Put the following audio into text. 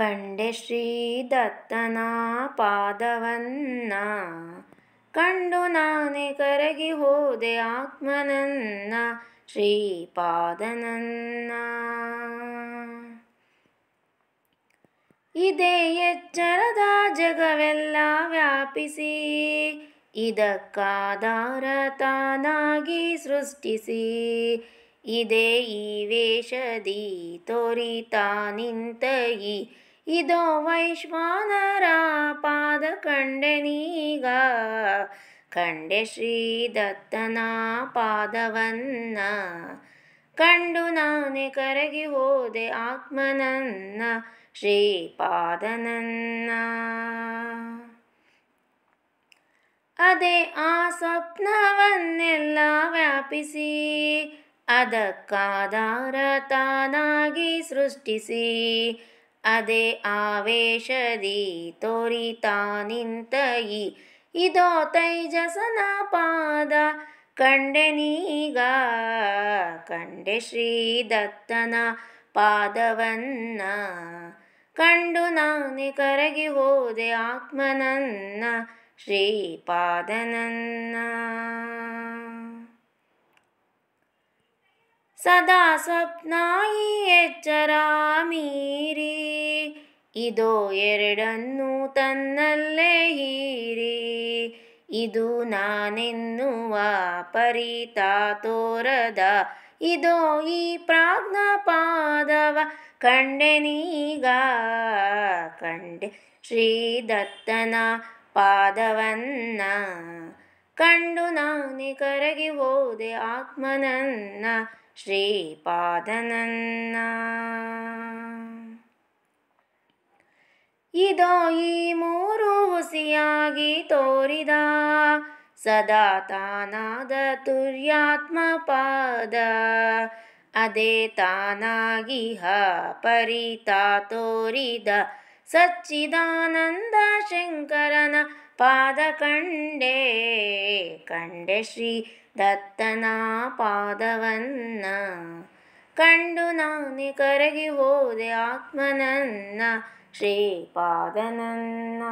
ಕಂಡೆ ಶ್ರೀ ದತ್ತನ ಪಾದವನ್ನ ಕಂಡು ನಾನೇ ಕರಗಿ ಹೋದೆ ಆತ್ಮನನ್ನ ಶ್ರೀಪಾದನನ್ನ ಇದೇ ಎಚ್ಚರದ ಜಗವೆಲ್ಲ ವ್ಯಾಪಿಸಿ ಇದಕ್ಕಾದಾರ ತಾನಾಗಿ ಸೃಷ್ಟಿಸಿ ಇದೇ ಈ ವೇಷದಿ ತೋರಿತಾ ನಿಂತಯಿ ಇದೋ ವೈಶ್ವಾನರ ಪಾದ ನೀಗ ಕಂಡೆ ಶ್ರೀ ದತ್ತನ ಪಾದವನ್ನ ಕಂಡು ನಾನೇ ಕರಗಿ ಹೋದೆ ಆತ್ಮನನ್ನ ಶ್ರೀಪಾದನನ್ನ ಅದೇ ಆ ಸ್ವಪ್ನವನ್ನೆಲ್ಲ ವ್ಯಾಪಿಸಿ ಅದಕ್ಕಾಧಾರ ತಾನಾಗಿ ಸೃಷ್ಟಿಸಿ ಅದೇ ಆವೇಶದಿ ತೋರಿತಾನಿಂತಯಿ ಇದೋ ತೈಜಸನ ಪಾದ ನೀಗ ಕಂಡೆ ಶ್ರೀ ದತ್ತನ ಪಾದವನ್ನ ಕಂಡು ನಾನೇ ಕರಗಿ ಹೋದೆ ಆತ್ಮನನ್ನ ಶ್ರೀಪಾದನನ್ನ ಸದಾ ಸ್ವಪ್ನಾಯಿ ಎಚ್ಚರ ಮೀರಿ ಇದೋ ಎರಡನ್ನು ತನ್ನಲ್ಲೇ ಇದು ನಾನೆನ್ನುವ ಪರಿತಾತೋರದ ತೋರದ ಇದೋ ಈ ಪ್ರಾಜ್ಞ ಪಾದವ ನೀಗ ಕಂಡೆ ಶ್ರೀ ದತ್ತನ ಪಾದವನ್ನ ಕಂಡು ನಾನೆ ಕರಗಿ ಹೋದೆ ಆತ್ಮನನ್ನ ಶ್ರೀಪಾದನನ್ನ ಇದೋ ಈ ಮೂರು ಹುಸಿಯಾಗಿ ತೋರಿದ ಸದಾ ತಾನಾದ ತುರ್ಯಾತ್ಮ ಪಾದ ಅದೇ ತಾನಾಗಿ ಹ ಪರಿತಾ ತೋರಿದ ಸಚ್ಚಿದಾನಂದ ಶಂಕರನ पादकण्डे कण्डे श्री दत्तनापादवन्न कण्डु नानि करहि होदे आत्मनन्न श्रीपादनन्न